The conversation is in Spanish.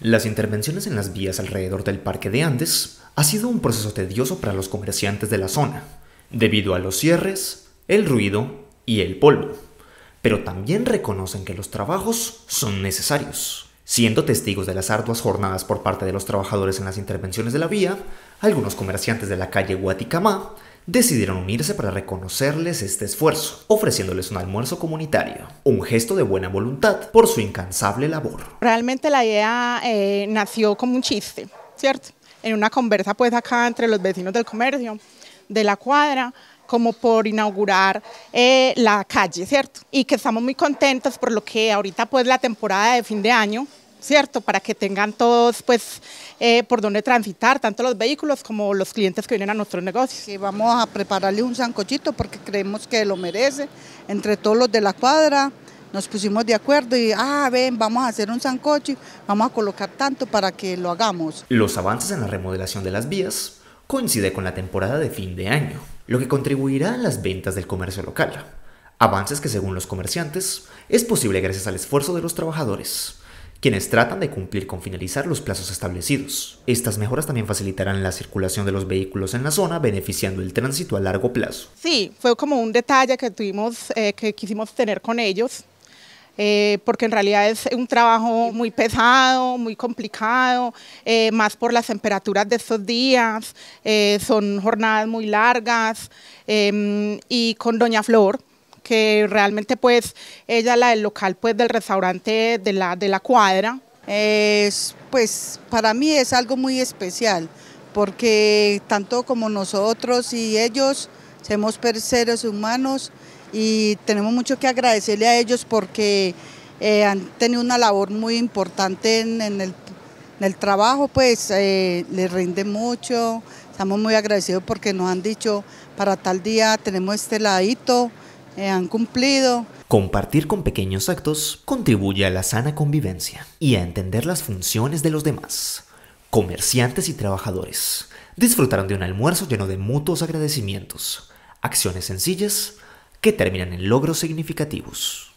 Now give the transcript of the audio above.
Las intervenciones en las vías alrededor del Parque de Andes ha sido un proceso tedioso para los comerciantes de la zona, debido a los cierres, el ruido y el polvo, pero también reconocen que los trabajos son necesarios. Siendo testigos de las arduas jornadas por parte de los trabajadores en las intervenciones de la vía, algunos comerciantes de la calle Guaticamá decidieron unirse para reconocerles este esfuerzo, ofreciéndoles un almuerzo comunitario, un gesto de buena voluntad por su incansable labor. Realmente la idea eh, nació como un chiste, ¿cierto? En una conversa pues acá entre los vecinos del comercio, de la cuadra, como por inaugurar eh, la calle, ¿cierto? Y que estamos muy contentos por lo que ahorita pues la temporada de fin de año ¿cierto? Para que tengan todos, pues, eh, por dónde transitar, tanto los vehículos como los clientes que vienen a nuestro negocio. Y vamos a prepararle un sancochito porque creemos que lo merece, entre todos los de la cuadra. Nos pusimos de acuerdo y, ah, ven, vamos a hacer un sancocho, vamos a colocar tanto para que lo hagamos. Los avances en la remodelación de las vías coinciden con la temporada de fin de año, lo que contribuirá a las ventas del comercio local. Avances que según los comerciantes es posible gracias al esfuerzo de los trabajadores quienes tratan de cumplir con finalizar los plazos establecidos. Estas mejoras también facilitarán la circulación de los vehículos en la zona, beneficiando el tránsito a largo plazo. Sí, fue como un detalle que tuvimos, eh, que quisimos tener con ellos, eh, porque en realidad es un trabajo muy pesado, muy complicado, eh, más por las temperaturas de estos días, son jornadas muy largas, em, y con Doña Flor, que realmente pues ella la del local pues del restaurante de la, cuadra. pues para mí es algo muy especial porque tanto como nosotros y ellos somos seres humanos y tenemos mucho que agradecerle a ellos porque eh, han tenido una labor muy importante en, en, el, trabajo, pues eh, les rinde mucho, estamos muy agradecidos porque nos han dicho para tal día tenemos este ladito eh, han cumplido. Compartir con pequeños actos contribuye a la sana convivencia y a entender las funciones de los demás, comerciantes y trabajadores. Disfrutaron de un almuerzo lleno de mutuos agradecimientos, acciones sencillas que terminan en logros significativos.